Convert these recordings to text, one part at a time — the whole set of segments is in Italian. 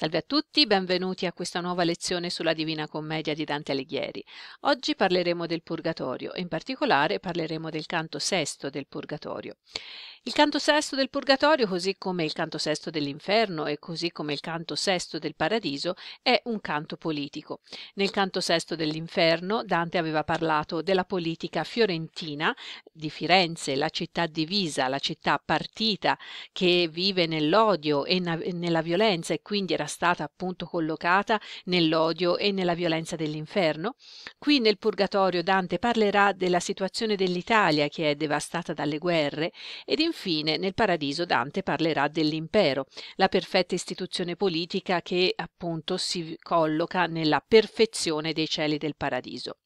Salve a tutti, benvenuti a questa nuova lezione sulla Divina Commedia di Dante Alighieri. Oggi parleremo del Purgatorio e in particolare parleremo del canto sesto del Purgatorio. Il canto sesto del Purgatorio, così come il canto sesto dell'Inferno e così come il canto sesto del Paradiso, è un canto politico. Nel canto sesto dell'Inferno Dante aveva parlato della politica fiorentina di Firenze, la città divisa, la città partita che vive nell'odio e nella violenza e quindi era stata appunto collocata nell'odio e nella violenza dell'inferno. Qui nel Purgatorio Dante parlerà della situazione dell'Italia che è devastata dalle guerre ed Infine, nel paradiso Dante parlerà dell'impero, la perfetta istituzione politica che appunto si colloca nella perfezione dei cieli del paradiso.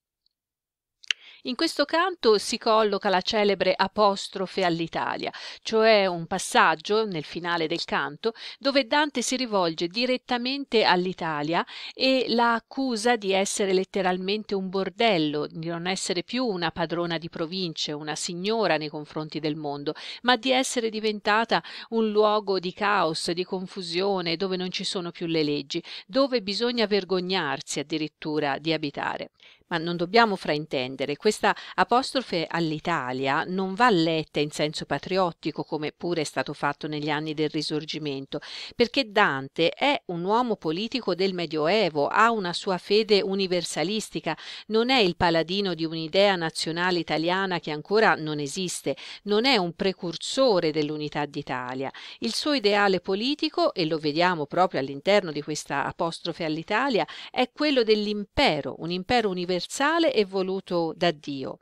In questo canto si colloca la celebre apostrofe all'Italia, cioè un passaggio nel finale del canto dove Dante si rivolge direttamente all'Italia e la accusa di essere letteralmente un bordello, di non essere più una padrona di province, una signora nei confronti del mondo, ma di essere diventata un luogo di caos, di confusione, dove non ci sono più le leggi, dove bisogna vergognarsi addirittura di abitare. Ma non dobbiamo fraintendere, questa apostrofe all'Italia non va letta in senso patriottico come pure è stato fatto negli anni del Risorgimento, perché Dante è un uomo politico del Medioevo, ha una sua fede universalistica, non è il paladino di un'idea nazionale italiana che ancora non esiste, non è un precursore dell'unità d'Italia. Il suo ideale politico, e lo vediamo proprio all'interno di questa apostrofe all'Italia, è quello dell'impero, un impero universale universale e voluto da Dio.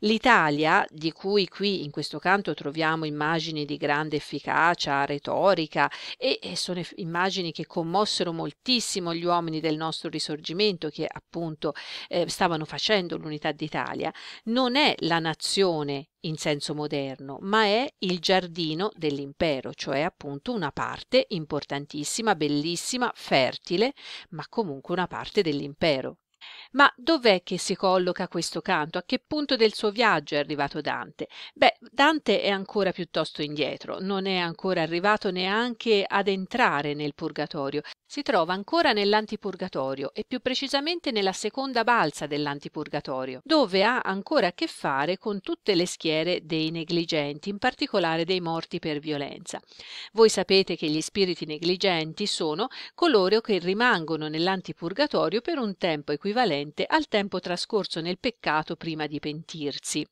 L'Italia, di cui qui in questo canto troviamo immagini di grande efficacia retorica e, e sono immagini che commossero moltissimo gli uomini del nostro risorgimento che appunto eh, stavano facendo l'unità d'Italia, non è la nazione in senso moderno, ma è il giardino dell'impero, cioè appunto una parte importantissima, bellissima, fertile, ma comunque una parte dell'impero. Ma dov'è che si colloca questo canto? A che punto del suo viaggio è arrivato Dante? Beh, Dante è ancora piuttosto indietro, non è ancora arrivato neanche ad entrare nel purgatorio. Si trova ancora nell'antipurgatorio e più precisamente nella seconda balsa dell'antipurgatorio, dove ha ancora a che fare con tutte le schiere dei negligenti, in particolare dei morti per violenza. Voi sapete che gli spiriti negligenti sono coloro che rimangono nell'antipurgatorio per un tempo equivalente riferente al tempo trascorso nel peccato prima di pentirsi.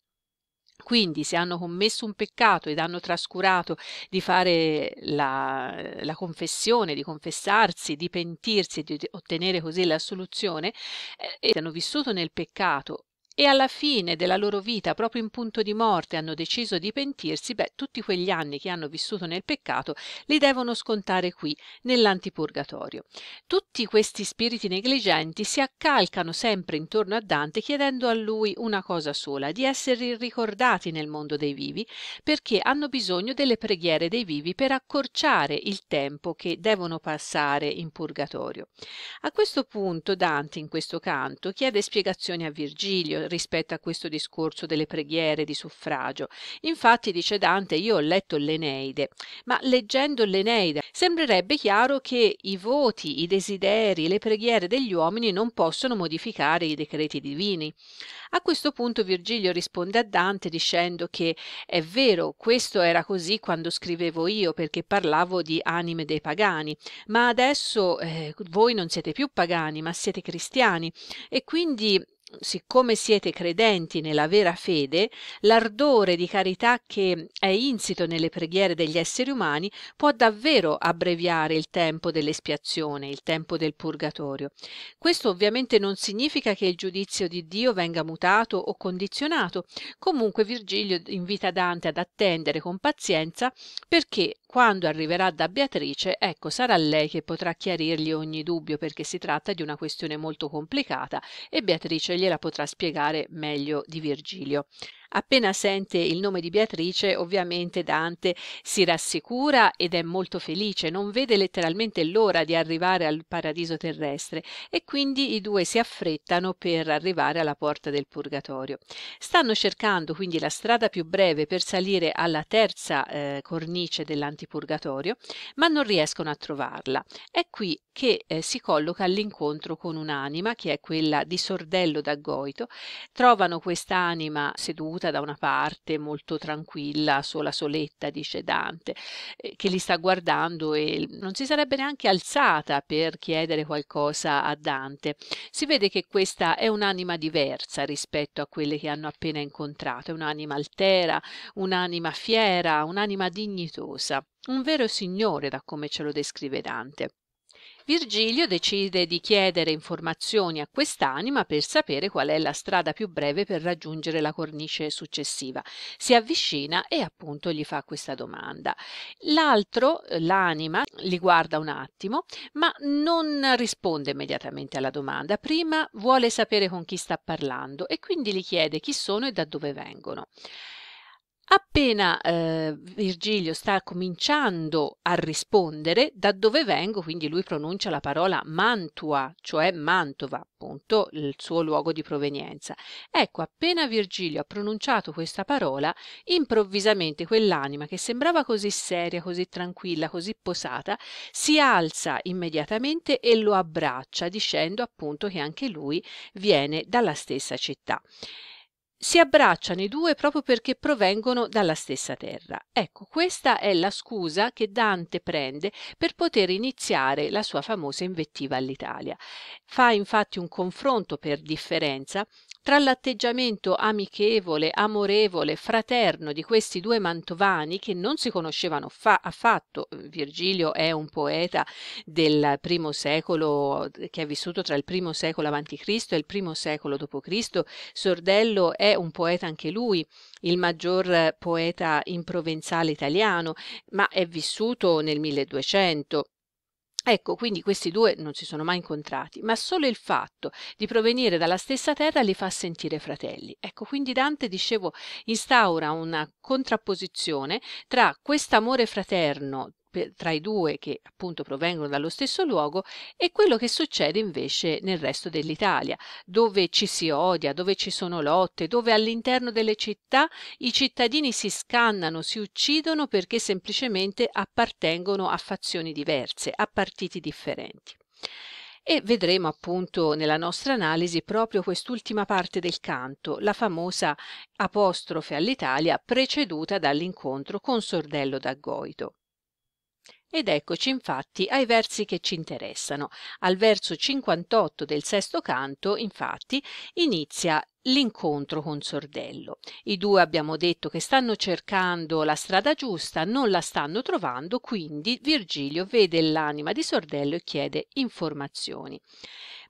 Quindi se hanno commesso un peccato ed hanno trascurato di fare la, la confessione, di confessarsi, di pentirsi e di ottenere così l'assoluzione, eh, e hanno vissuto nel peccato e alla fine della loro vita, proprio in punto di morte, hanno deciso di pentirsi, beh, tutti quegli anni che hanno vissuto nel peccato li devono scontare qui, nell'antipurgatorio. Tutti questi spiriti negligenti si accalcano sempre intorno a Dante chiedendo a lui una cosa sola, di essere ricordati nel mondo dei vivi, perché hanno bisogno delle preghiere dei vivi per accorciare il tempo che devono passare in purgatorio. A questo punto Dante in questo canto chiede spiegazioni a Virgilio, rispetto a questo discorso delle preghiere di suffragio. Infatti, dice Dante, io ho letto l'Eneide, ma leggendo l'Eneide sembrerebbe chiaro che i voti, i desideri, le preghiere degli uomini non possono modificare i decreti divini. A questo punto Virgilio risponde a Dante dicendo che è vero, questo era così quando scrivevo io perché parlavo di anime dei pagani, ma adesso eh, voi non siete più pagani, ma siete cristiani e quindi siccome siete credenti nella vera fede, l'ardore di carità che è insito nelle preghiere degli esseri umani può davvero abbreviare il tempo dell'espiazione, il tempo del purgatorio. Questo ovviamente non significa che il giudizio di Dio venga mutato o condizionato. Comunque Virgilio invita Dante ad attendere con pazienza perché quando arriverà da Beatrice, ecco, sarà lei che potrà chiarirgli ogni dubbio perché si tratta di una questione molto complicata e Beatrice gliela potrà spiegare meglio di Virgilio. Appena sente il nome di Beatrice, ovviamente Dante si rassicura ed è molto felice, non vede letteralmente l'ora di arrivare al paradiso terrestre e quindi i due si affrettano per arrivare alla porta del purgatorio. Stanno cercando quindi la strada più breve per salire alla terza eh, cornice dell'antipurgatorio, ma non riescono a trovarla. È qui che eh, si colloca all'incontro con un'anima, che è quella di Sordello d'Aggoito. Trovano quest'anima seduta seduta da una parte, molto tranquilla, sola soletta, dice Dante, eh, che li sta guardando e non si sarebbe neanche alzata per chiedere qualcosa a Dante. Si vede che questa è un'anima diversa rispetto a quelle che hanno appena incontrato, è un'anima altera, un'anima fiera, un'anima dignitosa, un vero signore da come ce lo descrive Dante. Virgilio decide di chiedere informazioni a quest'anima per sapere qual è la strada più breve per raggiungere la cornice successiva. Si avvicina e appunto gli fa questa domanda. L'altro, eh, l'anima, li guarda un attimo, ma non risponde immediatamente alla domanda. Prima vuole sapere con chi sta parlando e quindi gli chiede chi sono e da dove vengono. Appena eh, Virgilio sta cominciando a rispondere da dove vengo, quindi lui pronuncia la parola Mantua, cioè Mantova, appunto il suo luogo di provenienza. Ecco, appena Virgilio ha pronunciato questa parola, improvvisamente quell'anima che sembrava così seria, così tranquilla, così posata, si alza immediatamente e lo abbraccia dicendo appunto che anche lui viene dalla stessa città si abbracciano i due proprio perché provengono dalla stessa terra. Ecco, questa è la scusa che Dante prende per poter iniziare la sua famosa invettiva all'Italia. Fa infatti un confronto per differenza tra l'atteggiamento amichevole, amorevole, fraterno di questi due mantovani che non si conoscevano fa- affatto, Virgilio è un poeta del primo secolo che ha vissuto tra il primo secolo a.C. e il primo secolo d.C., Sordello è un poeta anche lui, il maggior poeta in provenzale italiano, ma è vissuto nel 1200. Ecco, quindi questi due non si sono mai incontrati, ma solo il fatto di provenire dalla stessa terra li fa sentire fratelli. Ecco, quindi Dante, dicevo, instaura una contrapposizione tra quest'amore fraterno tra i due che appunto provengono dallo stesso luogo e quello che succede invece nel resto dell'Italia, dove ci si odia, dove ci sono lotte, dove all'interno delle città i cittadini si scannano, si uccidono perché semplicemente appartengono a fazioni diverse, a partiti differenti e vedremo appunto nella nostra analisi proprio quest'ultima parte del canto, la famosa apostrofe all'Italia preceduta dall'incontro con Sordello d'Aggoito. Ed eccoci infatti ai versi che ci interessano. Al verso 58 del sesto canto, infatti, inizia l'incontro con Sordello. I due abbiamo detto che stanno cercando la strada giusta, non la stanno trovando, quindi Virgilio vede l'anima di Sordello e chiede informazioni.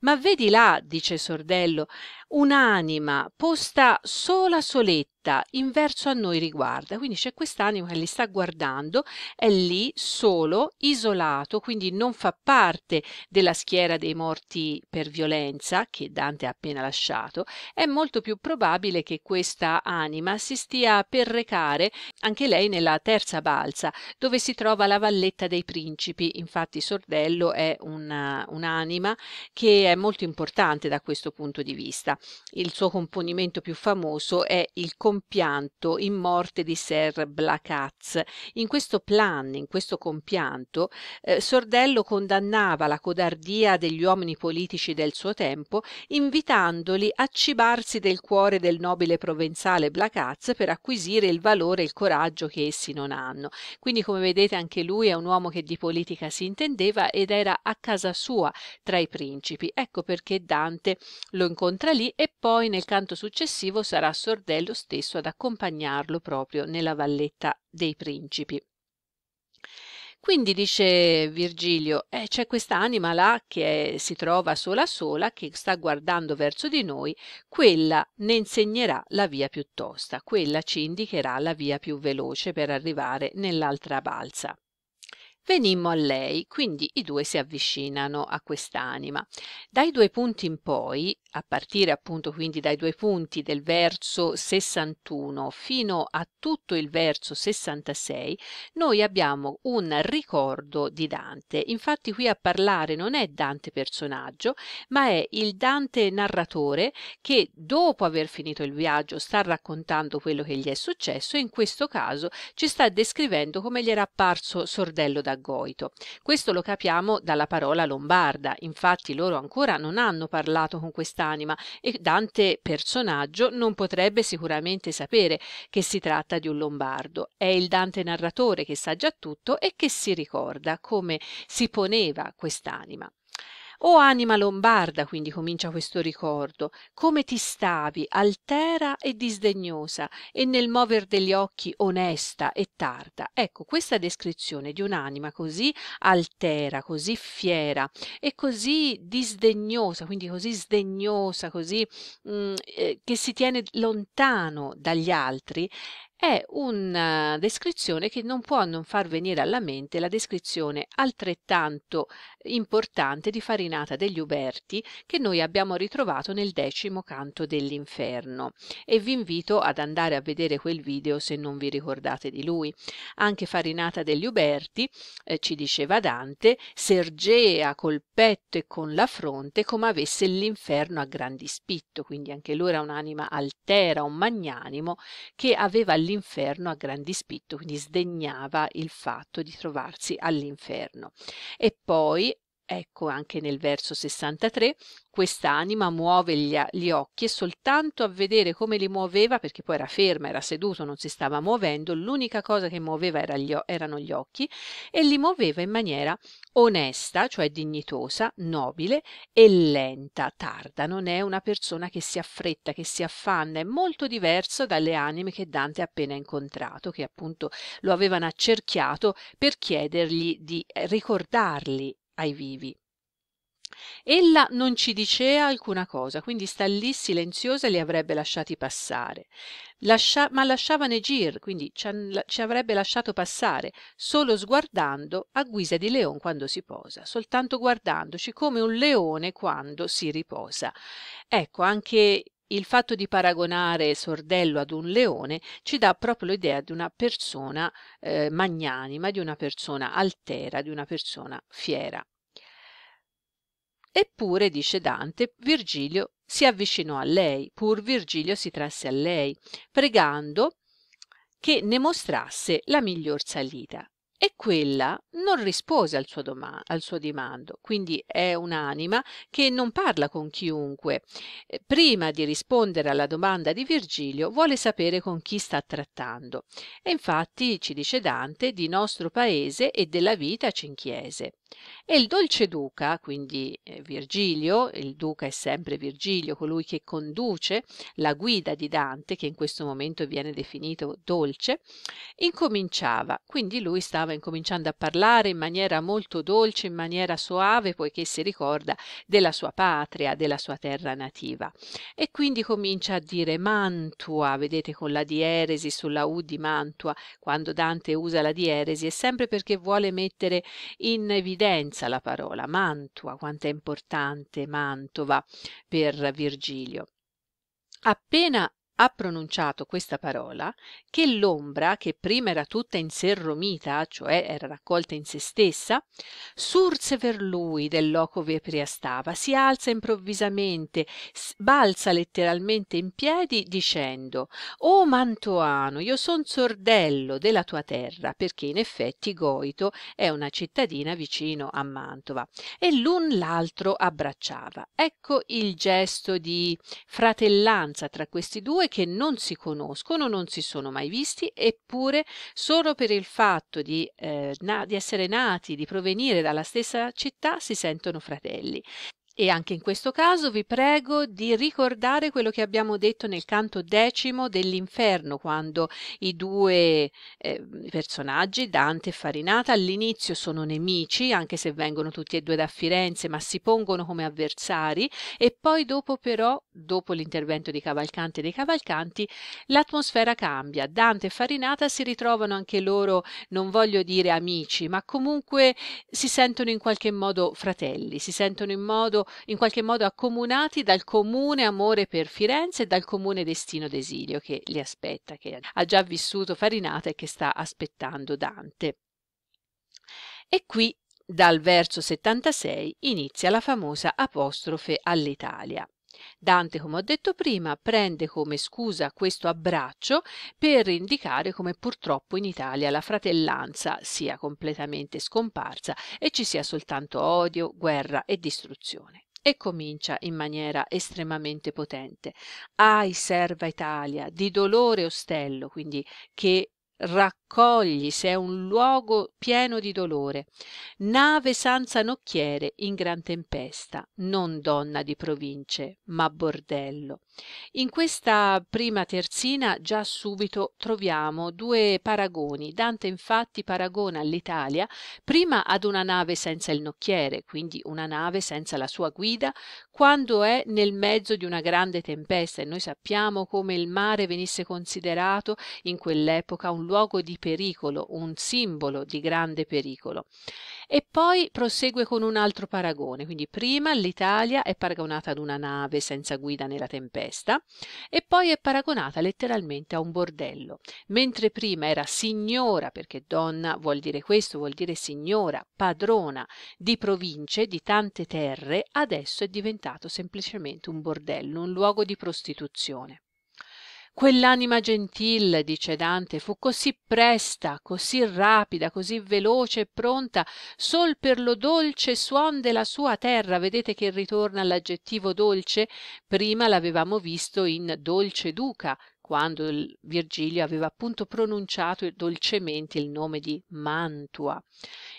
Ma vedi là, dice Sordello, un'anima posta sola soletta in verso a noi riguarda. Quindi c'è quest'anima che li sta guardando, è lì solo, isolato, quindi non fa parte della schiera dei morti per violenza che Dante ha appena lasciato, è molto molto più probabile che questa anima si stia per recare anche lei nella terza balsa, dove si trova la valletta dei principi. Infatti Sordello è una, un'anima che è molto importante da questo punto di vista. Il suo componimento più famoso è il compianto in morte di Ser Blacaz. In questo plan, in questo compianto, eh, Sordello condannava la codardia degli uomini politici del suo tempo, invitandoli a cibarsi sforzi del cuore del nobile provenzale Blacaz per acquisire il valore e il coraggio che essi non hanno. Quindi come vedete anche lui è un uomo che di politica si intendeva ed era a casa sua tra i principi. Ecco perché Dante lo incontra lì e poi nel canto successivo sarà Sordello stesso ad accompagnarlo proprio nella valletta dei principi. Quindi dice Virgilio, eh, c'è questa anima là che è, si trova sola sola, che sta guardando verso di noi, quella ne insegnerà la via più tosta, quella ci indicherà la via più veloce per arrivare nell'altra balsa. Venimmo a lei, quindi i due si avvicinano a quest'anima. Dai due punti in poi a partire appunto quindi dai due punti del verso 61 fino a tutto il verso 66, noi abbiamo un ricordo di Dante. Infatti qui a parlare non è Dante personaggio, ma è il Dante narratore che dopo aver finito il viaggio sta raccontando quello che gli è successo e in questo caso ci sta descrivendo come gli era apparso Sordello da goito. Questo lo capiamo dalla parola lombarda, infatti loro ancora non hanno parlato con questa quest'anima e Dante personaggio non potrebbe sicuramente sapere che si tratta di un lombardo. È il Dante narratore che sa già tutto e che si ricorda come si poneva quest'anima o anima lombarda quindi comincia questo ricordo come ti stavi altera e disdegnosa e nel mover degli occhi onesta e tarda ecco questa descrizione di un'anima così altera così fiera e così disdegnosa quindi così sdegnosa così mh, mm, eh, che si tiene lontano dagli altri è una descrizione che non può non far venire alla mente la descrizione altrettanto importante di Farinata degli Uberti che noi abbiamo ritrovato nel decimo canto dell'Inferno e vi invito ad andare a vedere quel video se non vi ricordate di lui. Anche Farinata degli Uberti, eh, ci diceva Dante, sergea col petto e con la fronte come avesse l'inferno a gran dispitto, quindi anche lui era un'anima altera, un magnanimo che aveva all'inferno a gran dispetto, quindi sdegnava il fatto di trovarsi all'inferno. E poi Ecco anche nel verso 63, quest'anima muove gli, gli, occhi e soltanto a vedere come li muoveva, perché poi era ferma, era seduto, non si stava muovendo, l'unica cosa che muoveva era gli, erano gli occhi e li muoveva in maniera onesta, cioè dignitosa, nobile e lenta, tarda, non è una persona che si affretta, che si affanna, è molto diverso dalle anime che Dante ha appena incontrato, che appunto lo avevano accerchiato per chiedergli di eh, ricordarli ai vivi. Ella non ci dicea alcuna cosa, quindi sta lì silenziosa e li avrebbe lasciati passare. Lascia, ma lasciava Negir, quindi ci, ci avrebbe lasciato passare, solo sguardando a guisa di leon quando si posa, soltanto guardandoci come un leone quando si riposa. Ecco, anche il fatto di paragonare Sordello ad un leone ci dà proprio l'idea di una persona eh, magnanima, di una persona altera, di una persona fiera eppure dice dante virgilio si avvicinò a lei pur virgilio si trasse a lei pregando che ne mostrasse la miglior salita e quella non rispose al suo, al suo dimando quindi è un'anima che non parla con chiunque eh, prima di rispondere alla domanda di virgilio vuole sapere con chi sta trattando e infatti ci dice dante di nostro paese e della vita cinchiese e il dolce duca, quindi eh, Virgilio, il duca è sempre Virgilio, colui che conduce la guida di Dante, che in questo momento viene definito dolce, incominciava, quindi lui stava incominciando a parlare in maniera molto dolce, in maniera soave, poiché si ricorda della sua patria, della sua terra nativa. E quindi comincia a dire Mantua, vedete con la dieresi sulla U di Mantua, quando Dante usa la dieresi è sempre perché vuole mettere in evidenza evidenza la parola Mantua, quanto è importante Mantova per Virgilio. Appena ha pronunciato questa parola che l'ombra che prima era tutta in sé romita cioè era raccolta in se stessa surse per lui del loco ve priastava si alza improvvisamente balza letteralmente in piedi dicendo o mantoano io son sordello della tua terra perché in effetti goito è una cittadina vicino a mantova e l'un l'altro abbracciava ecco il gesto di fratellanza tra questi due due che non si conoscono, non si sono mai visti, eppure solo per il fatto di, eh, na- di essere nati, di provenire dalla stessa città, si sentono fratelli. E anche in questo caso vi prego di ricordare quello che abbiamo detto nel canto decimo dell'inferno, quando i due eh, personaggi, Dante e Farinata, all'inizio sono nemici, anche se vengono tutti e due da Firenze, ma si pongono come avversari, e poi dopo però, dopo l'intervento di Cavalcanti e dei Cavalcanti, l'atmosfera cambia. Dante e Farinata si ritrovano anche loro, non voglio dire amici, ma comunque si sentono in qualche modo fratelli, si sentono in modo in qualche modo accomunati dal comune amore per Firenze e dal comune destino d'esilio che li aspetta, che ha già vissuto Farinata e che sta aspettando Dante. E qui dal verso 76 inizia la famosa apostrofe all'Italia. Dante, come ho detto prima, prende come scusa questo abbraccio per indicare come purtroppo in Italia la fratellanza sia completamente scomparsa e ci sia soltanto odio, guerra e distruzione e comincia in maniera estremamente potente. Ai serva Italia, di dolore ostello, quindi che raccogli se è un luogo pieno di dolore nave senza nocchiere in gran tempesta non donna di province ma bordello in questa prima terzina già subito troviamo due paragoni Dante infatti paragona l'Italia prima ad una nave senza il nocchiere quindi una nave senza la sua guida quando è nel mezzo di una grande tempesta e noi sappiamo come il mare venisse considerato in quell'epoca un luogo luogo di pericolo, un simbolo di grande pericolo. E poi prosegue con un altro paragone, quindi prima l'Italia è paragonata ad una nave senza guida nella tempesta e poi è paragonata letteralmente a un bordello, mentre prima era signora, perché donna vuol dire questo, vuol dire signora, padrona di province, di tante terre, adesso è diventato semplicemente un bordello, un luogo di prostituzione quell'anima gentil dice dante fu così presta così rapida così veloce e pronta sol per lo dolce suon della sua terra vedete che ritorna l'aggettivo dolce prima l'avevamo visto in dolce duca quando virgilio aveva appunto pronunciato dolcemente il nome di mantua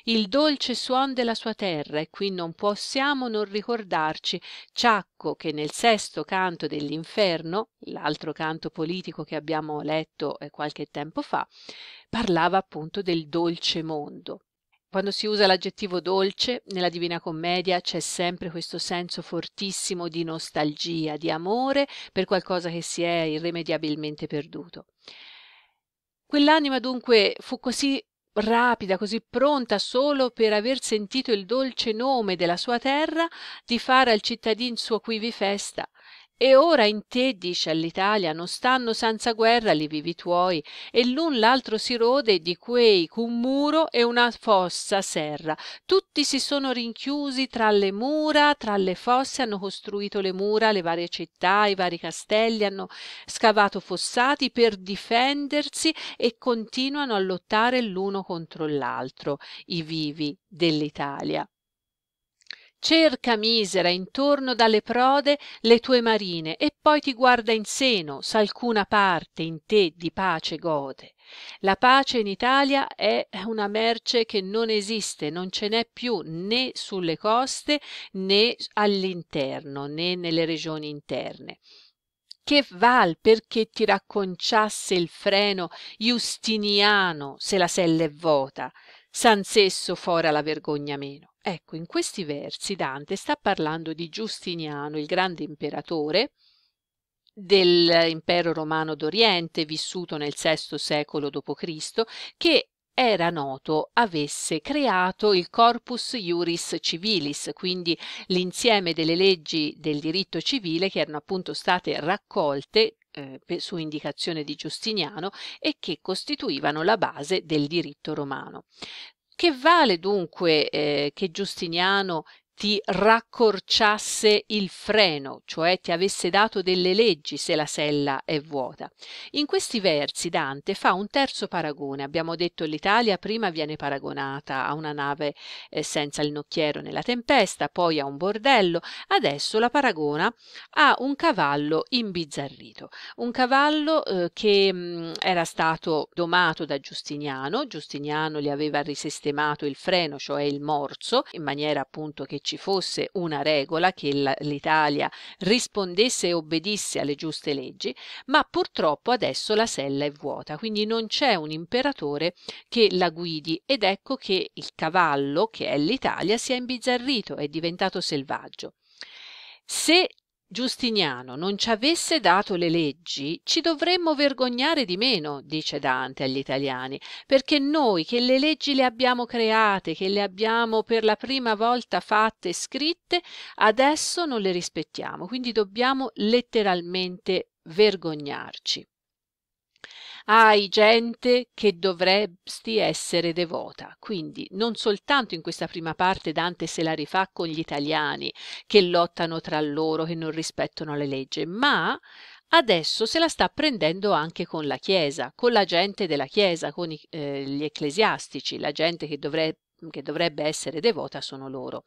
il dolce suon della sua terra e qui non possiamo non ricordarci ciacco che nel sesto canto dell'inferno l'altro canto politico che abbiamo letto eh, qualche tempo fa parlava appunto del dolce mondo quando si usa l'aggettivo dolce, nella Divina Commedia c'è sempre questo senso fortissimo di nostalgia, di amore per qualcosa che si è irrimediabilmente perduto. Quell'anima dunque fu così rapida, così pronta solo per aver sentito il dolce nome della sua terra, di fare al cittadin suo quivi festa e ora in te dice all'Italia non stanno senza guerra li vivi tuoi e l'un l'altro si rode di quei ch'un muro e una fossa serra tutti si sono rinchiusi tra le mura tra le fosse hanno costruito le mura le varie città i vari castelli hanno scavato fossati per difendersi e continuano a lottare l'uno contro l'altro i vivi dell'Italia Cerca misera intorno dalle prode le tue marine e poi ti guarda in seno s'alcuna parte in te di pace gode. La pace in Italia è una merce che non esiste, non ce n'è più né sulle coste né all'interno né nelle regioni interne. Che val perché ti racconciasse il freno giustiniano se la sella è vuota, san fora la vergogna meno. Ecco, in questi versi Dante sta parlando di Giustiniano, il grande imperatore dell'impero romano d'Oriente, vissuto nel VI secolo d.C., che era noto avesse creato il corpus iuris civilis, quindi l'insieme delle leggi del diritto civile che erano appunto state raccolte eh, su indicazione di Giustiniano e che costituivano la base del diritto romano. Che vale dunque eh, che Giustiniano ti raccorciasse il freno, cioè ti avesse dato delle leggi se la sella è vuota. In questi versi Dante fa un terzo paragone. Abbiamo detto l'Italia prima viene paragonata a una nave eh, senza il nocchiero nella tempesta, poi a un bordello, adesso la paragona a un cavallo imbizzarrito, un cavallo eh, che mh, mm, era stato domato da Giustiniano, Giustiniano gli aveva risistemato il freno, cioè il morso, in maniera appunto che ci fosse una regola, che l'Italia rispondesse e obbedisse alle giuste leggi, ma purtroppo adesso la sella è vuota, quindi non c'è un imperatore che la guidi ed ecco che il cavallo, che è l'Italia, si è imbizzarrito, è diventato selvaggio. Se Giustiniano non ci avesse dato le leggi, ci dovremmo vergognare di meno, dice Dante agli italiani, perché noi che le leggi le abbiamo create, che le abbiamo per la prima volta fatte e scritte, adesso non le rispettiamo, quindi dobbiamo letteralmente vergognarci hai gente che dovresti essere devota. Quindi non soltanto in questa prima parte Dante se la rifà con gli italiani che lottano tra loro, che non rispettano le leggi, ma adesso se la sta prendendo anche con la Chiesa, con la gente della Chiesa, con i, eh, gli ecclesiastici, la gente che dovrebbe che dovrebbe essere devota sono loro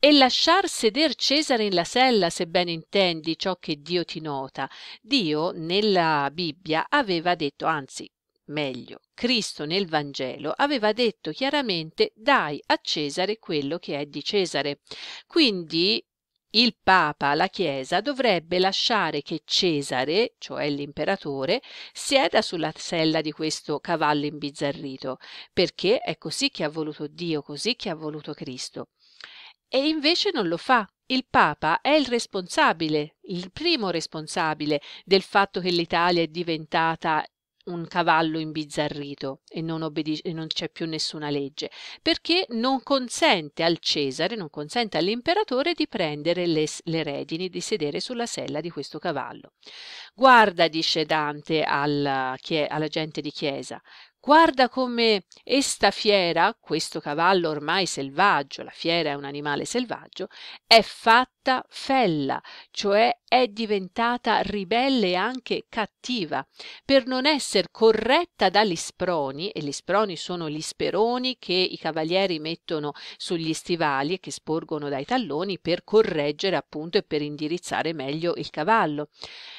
e lasciar seder Cesare in la sella, sebbene intendi ciò che Dio ti nota. Dio nella Bibbia aveva detto, anzi, meglio, Cristo nel Vangelo aveva detto chiaramente dai a Cesare quello che è di Cesare. Quindi il Papa, la Chiesa, dovrebbe lasciare che Cesare, cioè l'imperatore, sieda sulla sella di questo cavallo imbizzarrito, perché è così che ha voluto Dio, così che ha voluto Cristo. E invece non lo fa. Il Papa è il responsabile, il primo responsabile del fatto che l'Italia è diventata un cavallo imbizzarrito e non, obbedis- non c'è più nessuna legge, perché non consente al Cesare, non consente all'imperatore di prendere le, le redini, di sedere sulla sella di questo cavallo. Guarda, dice Dante alla, alla gente di chiesa, guarda come esta fiera questo cavallo ormai selvaggio la fiera è un animale selvaggio è fatta fella cioè è diventata ribelle e anche cattiva per non essere corretta dagli sproni e gli sproni sono gli speroni che i cavalieri mettono sugli stivali e che sporgono dai talloni per correggere appunto e per indirizzare meglio il cavallo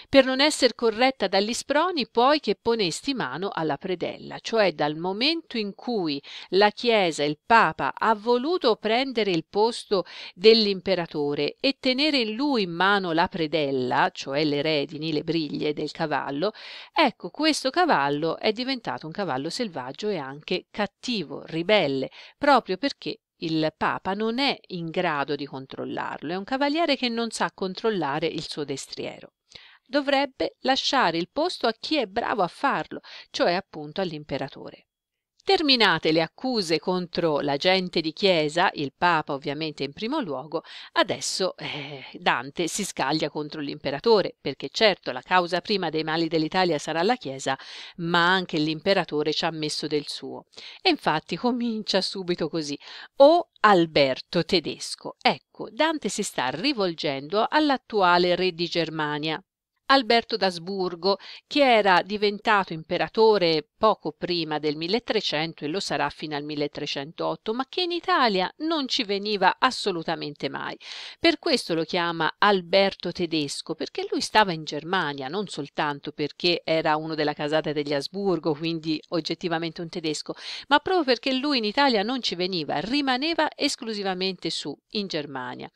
per non essere corretta dagli sproni poi che ponesti mano alla predella, cioè dal momento in cui la Chiesa, il Papa, ha voluto prendere il posto dell'imperatore e tenere in lui in mano la predella, cioè le redini, le briglie del cavallo, ecco questo cavallo è diventato un cavallo selvaggio e anche cattivo, ribelle, proprio perché il Papa non è in grado di controllarlo, è un cavaliere che non sa controllare il suo destriero dovrebbe lasciare il posto a chi è bravo a farlo, cioè appunto all'imperatore. Terminate le accuse contro la gente di chiesa, il Papa ovviamente in primo luogo, adesso eh, Dante si scaglia contro l'imperatore, perché certo la causa prima dei mali dell'Italia sarà la chiesa, ma anche l'imperatore ci ha messo del suo. E infatti comincia subito così. O Alberto tedesco. Ecco, Dante si sta rivolgendo all'attuale re di Germania, Alberto d'Asburgo, che era diventato imperatore poco prima del 1300 e lo sarà fino al 1308, ma che in Italia non ci veniva assolutamente mai. Per questo lo chiama Alberto tedesco, perché lui stava in Germania, non soltanto perché era uno della casata degli Asburgo, quindi oggettivamente un tedesco, ma proprio perché lui in Italia non ci veniva, rimaneva esclusivamente su in Germania.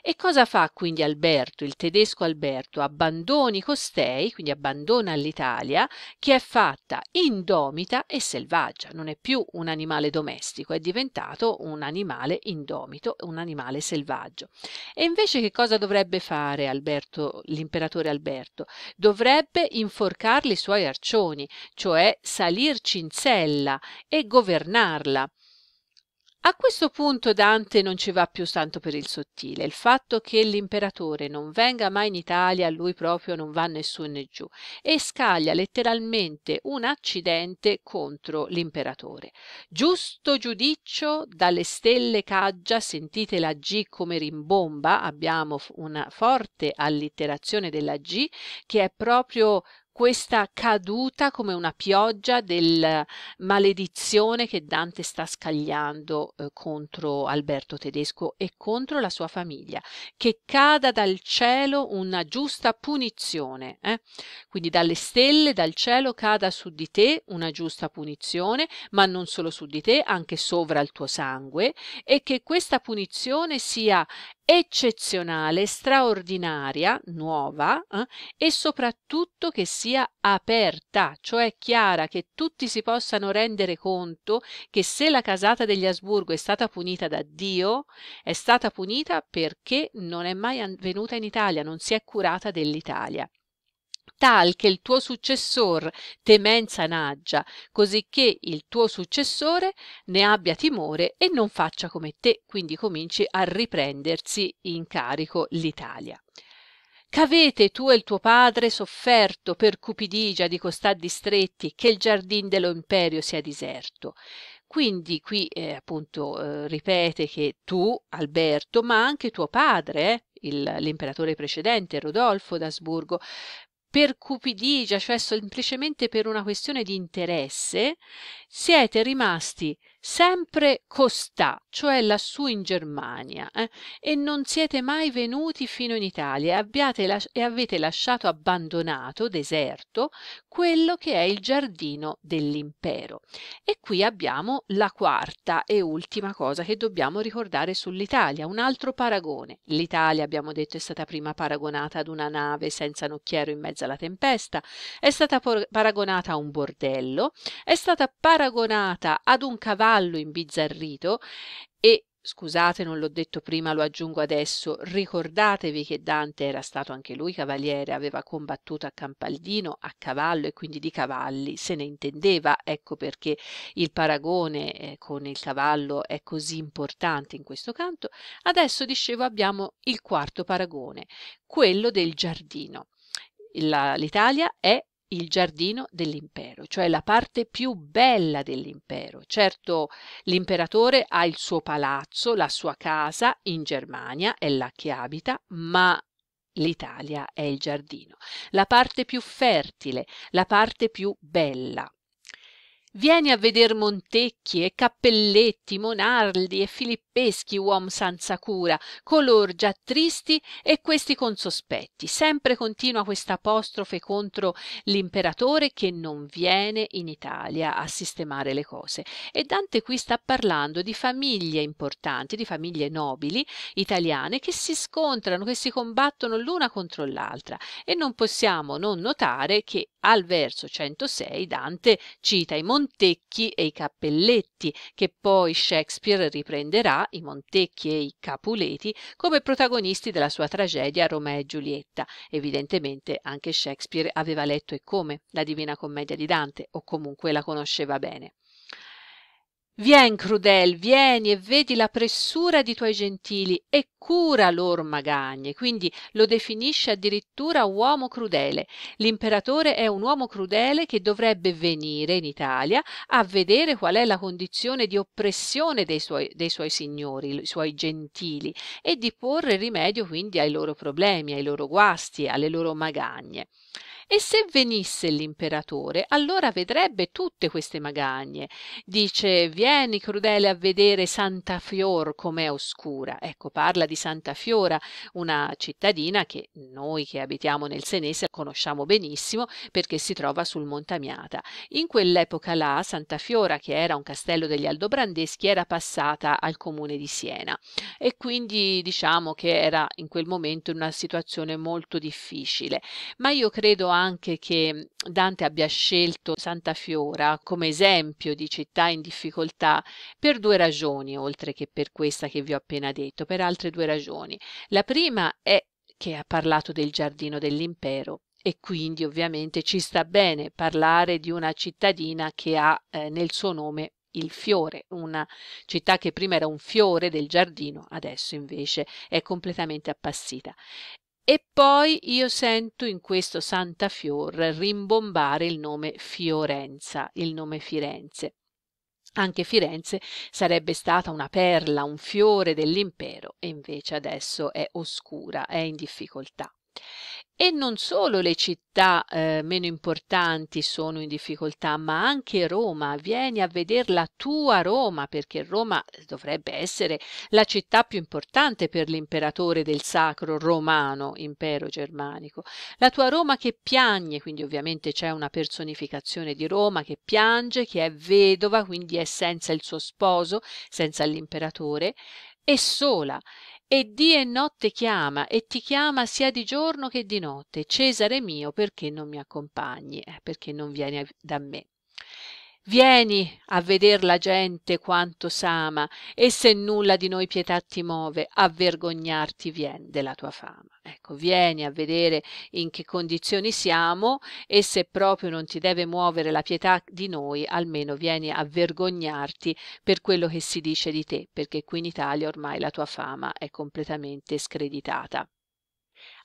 E cosa fa quindi Alberto, il tedesco Alberto? Abbandona ragioni costei, quindi abbandona l'Italia, che è fatta indomita e selvaggia, non è più un animale domestico, è diventato un animale indomito, un animale selvaggio. E invece che cosa dovrebbe fare Alberto, l'imperatore Alberto? Dovrebbe inforcarli i suoi arcioni, cioè salirci in sella e governarla a questo punto Dante non ci va più tanto per il sottile, il fatto che l'imperatore non venga mai in Italia a lui proprio non va né su né giù e scaglia letteralmente un accidente contro l'imperatore. Giusto giudizio dalle stelle caggia, sentite la G come rimbomba, abbiamo una forte allitterazione della G che è proprio questa caduta come una pioggia della maledizione che Dante sta scagliando eh, contro Alberto Tedesco e contro la sua famiglia, che cada dal cielo una giusta punizione, eh? quindi dalle stelle, dal cielo cada su di te una giusta punizione, ma non solo su di te, anche sovra il tuo sangue, e che questa punizione sia eccezionale, straordinaria, nuova eh, e soprattutto che sia aperta, cioè chiara, che tutti si possano rendere conto che se la casata degli Asburgo è stata punita da Dio, è stata punita perché non è mai venuta in Italia, non si è curata dell'Italia tal che il tuo successor temenza n'aggia, cosicché il tuo successore ne abbia timore e non faccia come te, quindi cominci a riprendersi in carico l'Italia. C'avete tu e il tuo padre sofferto per cupidigia di costà distretti che il giardin dello imperio sia diserto. Quindi qui eh, appunto eh, ripete che tu, Alberto, ma anche tuo padre, eh, l'imperatore precedente, Rodolfo d'Asburgo, per cupidigia, cioè semplicemente per una questione di interesse, siete rimasti sempre costà, cioè lassù in Germania, eh, e non siete mai venuti fino in Italia e, e avete lasciato abbandonato, deserto, quello che è il giardino dell'impero. E qui abbiamo la quarta e ultima cosa che dobbiamo ricordare sull'Italia, un altro paragone. L'Italia, abbiamo detto, è stata prima paragonata ad una nave senza nocchiero in mezzo alla tempesta, è stata paragonata a un bordello, è stata paragonata ad un cavallo cavallo imbizzarrito e scusate non l'ho detto prima lo aggiungo adesso ricordatevi che Dante era stato anche lui cavaliere aveva combattuto a Campaldino a cavallo e quindi di cavalli se ne intendeva ecco perché il paragone eh, con il cavallo è così importante in questo canto adesso dicevo abbiamo il quarto paragone quello del giardino l'Italia è il giardino dell'impero, cioè la parte più bella dell'impero. Certo, l'imperatore ha il suo palazzo, la sua casa in Germania, è là che abita, ma l'Italia è il giardino, la parte più fertile, la parte più bella. Vieni a veder Montecchi e Cappelletti, Monardi e Filippeschi, uom senza cura, color già tristi e questi con sospetti. Sempre continua questa apostrofe contro l'imperatore che non viene in Italia a sistemare le cose. E Dante qui sta parlando di famiglie importanti, di famiglie nobili italiane che si scontrano, che si combattono l'una contro l'altra. E non possiamo non notare che al verso 106 Dante cita i Montecchi Montecchi e i Cappelletti, che poi Shakespeare riprenderà, i Montecchi e i Capuleti, come protagonisti della sua tragedia Romeo e Giulietta. Evidentemente anche Shakespeare aveva letto e come la Divina Commedia di Dante, o comunque la conosceva bene. Vien, crudel, vieni e vedi la pressura di tuoi gentili e cura lor magagne. Quindi lo definisce addirittura uomo crudele. L'imperatore è un uomo crudele che dovrebbe venire in Italia a vedere qual è la condizione di oppressione dei suoi, dei suoi signori, i suoi gentili, e di porre rimedio quindi ai loro problemi, ai loro guasti, alle loro magagne e se venisse l'imperatore allora vedrebbe tutte queste magagne dice vieni crudele a vedere santa fior com'è oscura ecco parla di santa fiora una cittadina che noi che abitiamo nel senese conosciamo benissimo perché si trova sul montamiata in quell'epoca là santa fiora che era un castello degli aldobrandeschi era passata al comune di siena e quindi diciamo che era in quel momento in una situazione molto difficile ma io credo anche che mhmm, Dante abbia scelto Santa Fiora come esempio di città in difficoltà per due ragioni, oltre che per questa che vi ho appena detto, per altre due ragioni. La prima è che ha parlato del giardino dell'impero e quindi ovviamente ci sta bene parlare di una cittadina che ha eh, nel suo nome il fiore, una città che prima era un fiore del giardino, adesso invece è completamente appassita. E poi io sento in questo Santa Fior rimbombare il nome Fiorenza, il nome Firenze. Anche Firenze sarebbe stata una perla, un fiore dell'impero, e invece adesso è oscura, è in difficoltà. E non solo le città eh, meno importanti sono in difficoltà, ma anche Roma. Vieni a vedere la tua Roma, perché Roma eh, dovrebbe essere la città più importante per l'imperatore del sacro romano impero germanico. La tua Roma che piagne, quindi ovviamente c'è una personificazione di Roma che piange, che è vedova, quindi è senza il suo sposo, senza l'imperatore, e sola e dì e notte chiama e ti chiama sia di giorno che di notte, Cesare mio, perché non mi accompagni, eh, perché non vieni da me vieni a veder la gente quanto s'ama e se nulla di noi pietà ti muove, a vergognarti vien della tua fama ecco vieni a vedere in che condizioni siamo e se proprio non ti deve muovere la pietà di noi almeno vieni a vergognarti per quello che si dice di te perché qui in Italia ormai la tua fama è completamente screditata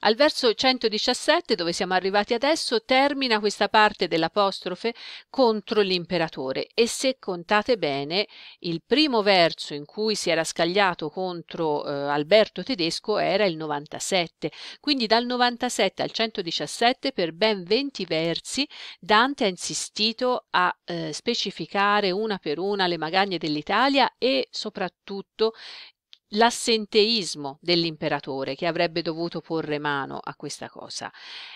al verso 117, dove siamo arrivati adesso, termina questa parte dell'apostrofe contro l'imperatore e se contate bene, il primo verso in cui si era scagliato contro eh, Alberto Tedesco era il 97. Quindi dal 97 al 117 per ben 20 versi Dante ha insistito a eh, specificare una per una le magagne dell'Italia e soprattutto l'assenteismo dell'imperatore che avrebbe dovuto porre mano a questa cosa.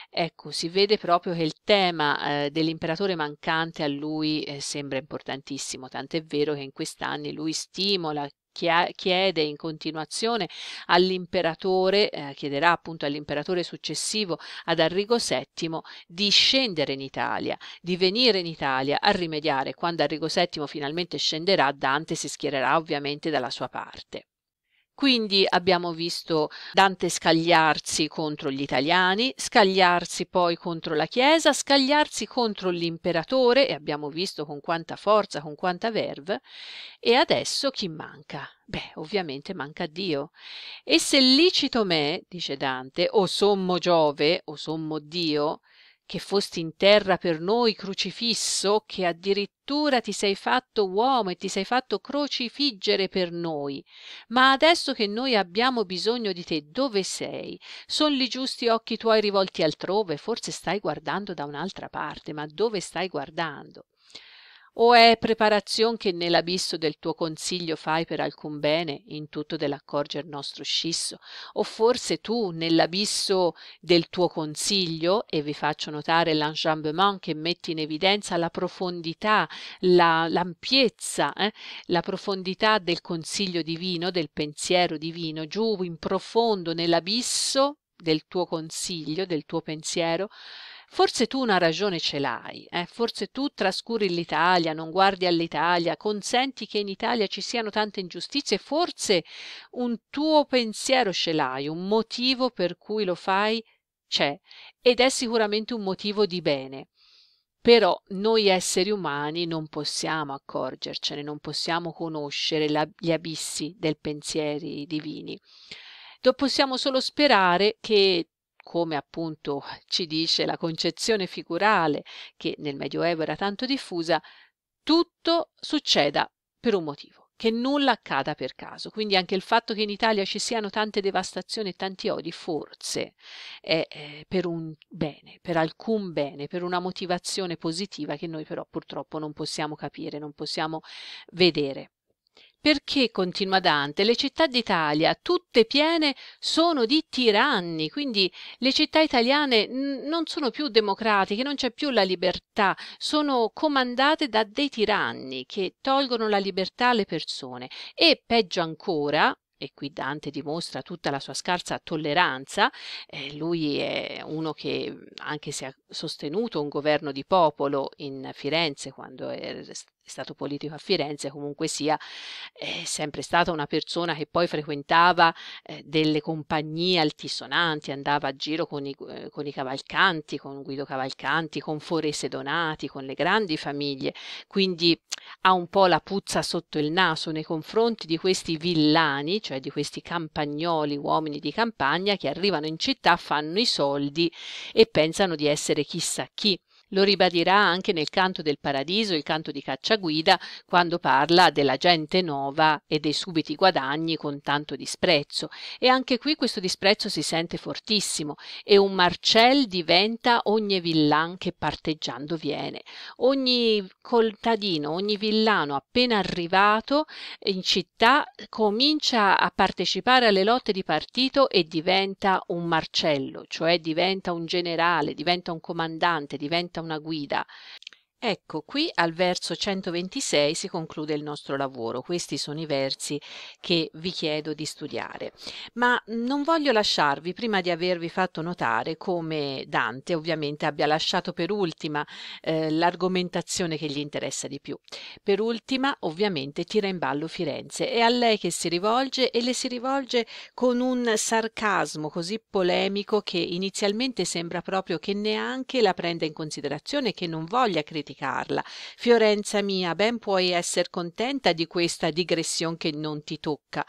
Ecco, si vede proprio che il tema eh, dell'imperatore mancante a lui eh, sembra importantissimo, tant'è vero che in questi anni lui stimola chiede in continuazione all'imperatore, eh, chiederà appunto all'imperatore successivo, ad Arrigo VII, di scendere in Italia, di venire in Italia a rimediare. Quando Arrigo VII finalmente scenderà, Dante si schiererà ovviamente dalla sua parte. Quindi abbiamo visto Dante scagliarsi contro gli italiani, scagliarsi poi contro la Chiesa, scagliarsi contro l'imperatore e abbiamo visto con quanta forza, con quanta verve. E adesso chi manca? Beh, ovviamente manca Dio. E se licito me, dice Dante, o sommo Giove o sommo Dio, che fosti in terra per noi crocifisso, che addirittura ti sei fatto uomo e ti sei fatto crocifiggere per noi. Ma adesso che noi abbiamo bisogno di te, dove sei? Son li giusti occhi tuoi rivolti altrove, forse stai guardando da un'altra parte, ma dove stai guardando? o è preparazione che nell'abisso del tuo consiglio fai per alcun bene in tutto dell'accorger nostro scisso o forse tu nell'abisso del tuo consiglio e vi faccio notare l'enjambement che metti in evidenza la profondità la, l'ampiezza eh? la profondità del consiglio divino del pensiero divino giù in profondo nell'abisso del tuo consiglio del tuo pensiero Forse tu una ragione ce l'hai, eh? forse tu trascuri l'Italia, non guardi all'Italia, consenti che in Italia ci siano tante ingiustizie, forse un tuo pensiero ce l'hai, un motivo per cui lo fai c'è ed è sicuramente un motivo di bene. Però noi esseri umani non possiamo accorgercene, non possiamo conoscere la, gli abissi dei pensieri divini. possiamo solo sperare che come appunto ci dice la concezione figurale che nel Medioevo era tanto diffusa, tutto succeda per un motivo, che nulla accada per caso. Quindi anche il fatto che in Italia ci siano tante devastazioni e tanti odi, forse è per un bene, per alcun bene, per una motivazione positiva che noi però purtroppo non possiamo capire, non possiamo vedere. Perché, continua Dante, le città d'Italia, tutte piene, sono di tiranni, quindi le città italiane non sono più democratiche, non c'è più la libertà, sono comandate da dei tiranni che tolgono la libertà alle persone e, peggio ancora, e qui Dante dimostra tutta la sua scarsa tolleranza, eh, lui è uno che anche se ha sostenuto un governo di popolo in Firenze quando è stato politico a Firenze, comunque sia è sempre stata una persona che poi frequentava eh, delle compagnie altisonanti, andava a giro con i, eh, con i Cavalcanti, con Guido Cavalcanti, con Forese Donati, con le grandi famiglie, quindi ha un po' la puzza sotto il naso nei confronti di questi villani, cioè di questi campagnoli, uomini di campagna che arrivano in città, fanno i soldi e pensano di essere chissà chi. Lo ribadirà anche nel canto del paradiso, il canto di Cacciaguida, quando parla della gente nuova e dei subiti guadagni con tanto disprezzo. E anche qui questo disprezzo si sente fortissimo e un Marcel diventa ogni villan che parteggiando viene. Ogni contadino, ogni villano appena arrivato in città comincia a partecipare alle lotte di partito e diventa un Marcello, cioè diventa un generale, diventa un comandante, diventa una guida Ecco, qui al verso 126 si conclude il nostro lavoro, questi sono i versi che vi chiedo di studiare, ma non voglio lasciarvi prima di avervi fatto notare come Dante ovviamente abbia lasciato per ultima eh, l'argomentazione che gli interessa di più. Per ultima ovviamente tira in ballo Firenze, è a lei che si rivolge e le si rivolge con un sarcasmo così polemico che inizialmente sembra proprio che neanche la prenda in considerazione, che non voglia criticare praticarla fiorenza mia ben puoi esser contenta di questa digressione che non ti tocca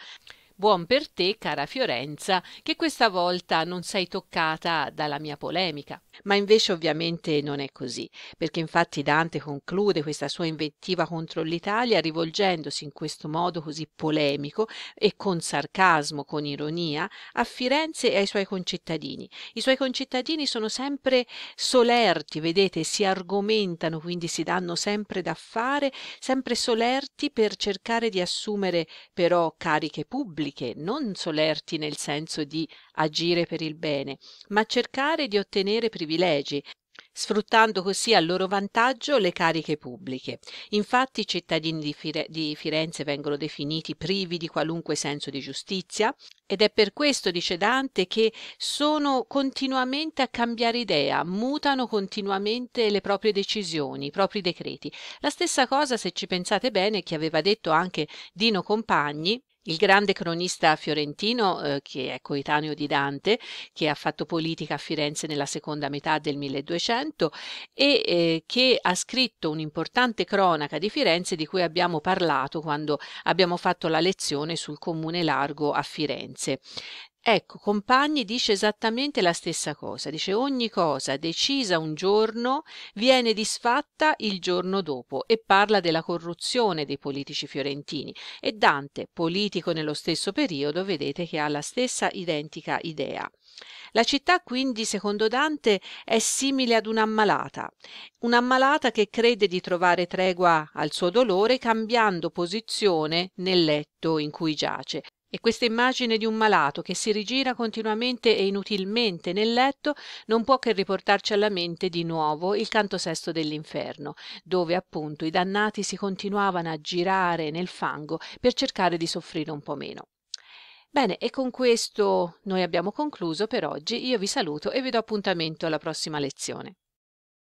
Buon per te, cara Fiorenza, che questa volta non sei toccata dalla mia polemica. Ma invece ovviamente non è così, perché infatti Dante conclude questa sua invettiva contro l'Italia rivolgendosi in questo modo così polemico e con sarcasmo, con ironia, a Firenze e ai suoi concittadini. I suoi concittadini sono sempre solerti, vedete, si argomentano, quindi si danno sempre da fare, sempre solerti per cercare di assumere però cariche pubbliche egoiche, non solerti nel senso di agire per il bene, ma cercare di ottenere privilegi, sfruttando così a loro vantaggio le cariche pubbliche. Infatti i cittadini di, Fire- di, Firenze vengono definiti privi di qualunque senso di giustizia ed è per questo, dice Dante, che sono continuamente a cambiare idea, mutano continuamente le proprie decisioni, i propri decreti. La stessa cosa, se ci pensate bene, che aveva detto anche Dino Compagni il grande cronista fiorentino, eh, che è coetaneo di Dante, che ha fatto politica a Firenze nella seconda metà del 1200 e eh, che ha scritto un'importante cronaca di Firenze di cui abbiamo parlato quando abbiamo fatto la lezione sul comune largo a Firenze. Ecco, Compagni dice esattamente la stessa cosa, dice ogni cosa decisa un giorno viene disfatta il giorno dopo e parla della corruzione dei politici fiorentini e Dante, politico nello stesso periodo, vedete che ha la stessa identica idea. La città quindi, secondo Dante, è simile ad un'ammalata, un'ammalata che crede di trovare tregua al suo dolore cambiando posizione nel letto in cui giace, e questa immagine di un malato che si rigira continuamente e inutilmente nel letto non può che riportarci alla mente di nuovo il canto sesto dell'inferno, dove appunto i dannati si continuavano a girare nel fango per cercare di soffrire un po' meno. Bene, e con questo noi abbiamo concluso per oggi. Io vi saluto e vi do appuntamento alla prossima lezione.